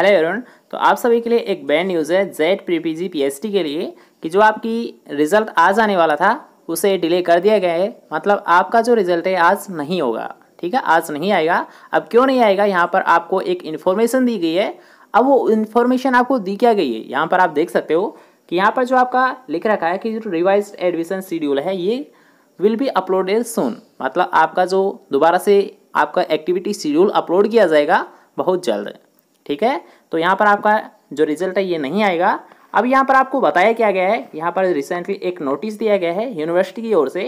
hello everyone तो आप सभी के लिए एक बैड न्यूज़ है जेड प्रीपीजी पीएसटी के लिए कि जो आपकी रिज़ल्ट आज आने वाला था उसे डिले कर दिया गया है मतलब आपका जो रिज़ल्ट है आज नहीं होगा ठीक है आज नहीं आएगा अब क्यों नहीं आएगा यहाँ पर आपको एक इन्फॉर्मेशन दी गई है अब वो इन्फॉर्मेशन आपको दी क्या गई है यहाँ पर आप देख सकते हो कि यहाँ पर जो आपका लिख रखा है कि जो रिवाइज एडमिशन शेड्यूल है ये विल बी अपलोडेड सोन मतलब आपका जो दोबारा से आपका एक्टिविटी शेड्यूल अपलोड किया जाएगा बहुत जल्द ठीक है तो यहाँ पर आपका जो रिजल्ट है ये नहीं आएगा अब यहाँ पर आपको बताया क्या गया है यहाँ पर रिसेंटली एक नोटिस दिया गया है यूनिवर्सिटी की ओर से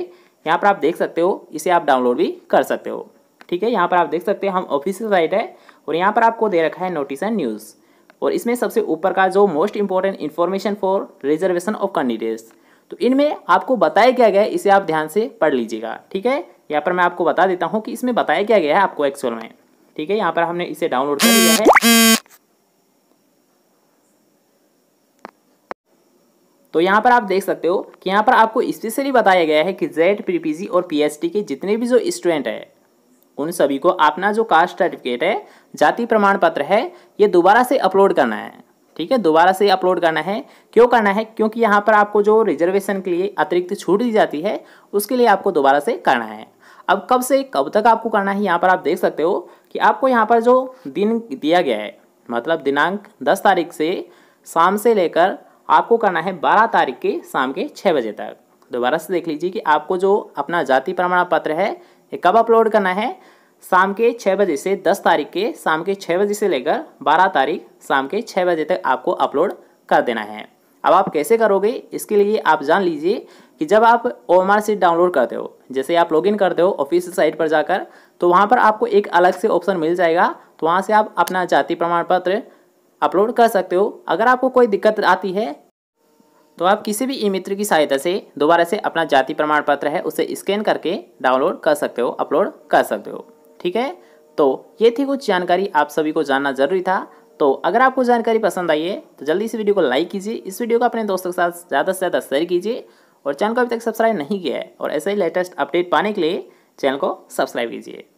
यहाँ पर आप देख सकते हो इसे आप डाउनलोड भी कर सकते हो ठीक है यहाँ पर आप देख सकते हो हम ऑफिशियल साइट है और यहाँ पर आपको दे रखा है नोटिस एंड न्यूज़ और इसमें सबसे ऊपर का जो most important information for reservation of candidates तो इनमें आपको बताया क्या गया है इसे आप ध्यान से पढ़ लीजिएगा ठीक है यहाँ पर मैं आपको बता देता हूँ कि इसमें बताया क्या गया है आपको एक्चुअल में ठीक है यहाँ पर हमने इसे डाउनलोड कर लिया है तो यहाँ पर आप देख सकते हो कि यहाँ पर आपको स्पेशली बताया गया है कि जेड पी और पी के जितने भी जो स्टूडेंट हैं उन सभी को अपना जो कास्ट सर्टिफिकेट है जाति प्रमाण पत्र है ये दोबारा से अपलोड करना है ठीक है दोबारा से अपलोड करना है क्यों करना है क्योंकि यहाँ पर आपको जो रिजर्वेशन के लिए अतिरिक्त छूट दी जाती है उसके लिए आपको दोबारा से करना है अब कब से कब तक आपको करना है यहाँ पर आप देख सकते हो कि आपको यहाँ पर जो दिन दिया गया है मतलब दिनांक दस तारीख से शाम से लेकर आपको करना है बारह तारीख के शाम के छः बजे तक दोबारा से देख लीजिए कि आपको जो अपना जाति प्रमाण पत्र है ये कब अपलोड करना है शाम के छः बजे से दस तारीख के शाम के छः बजे से लेकर बारह तारीख शाम के छः बजे तक आपको अपलोड कर देना है अब आप कैसे करोगे इसके लिए आप जान लीजिए कि जब आप O M R sheet download करते हो जैसे आप लॉगिन करते हो ऑफिस साइट पर जाकर तो वहाँ पर आपको एक अलग से ऑप्शन मिल जाएगा तो वहाँ से आप अपना जाति प्रमाण पत्र अपलोड कर सकते हो अगर आपको कोई दिक्कत आती है तो आप किसी भी ई मित्र की सहायता से दोबारा से अपना जाति प्रमाण पत्र है उसे स्कैन करके डाउनलोड कर सकते हो अपलोड कर सकते हो ठीक है तो ये थी कुछ जानकारी आप सभी को जानना जरूरी था तो अगर आपको जानकारी पसंद आई है तो जल्दी इस वीडियो को लाइक कीजिए इस वीडियो को अपने दोस्तों के साथ ज़्यादा से ज़्यादा शेयर कीजिए और चैनल को अभी तक सब्सक्राइब नहीं किया है और ऐसे ही लेटेस्ट अपडेट पाने के लिए चैनल को सब्सक्राइब कीजिए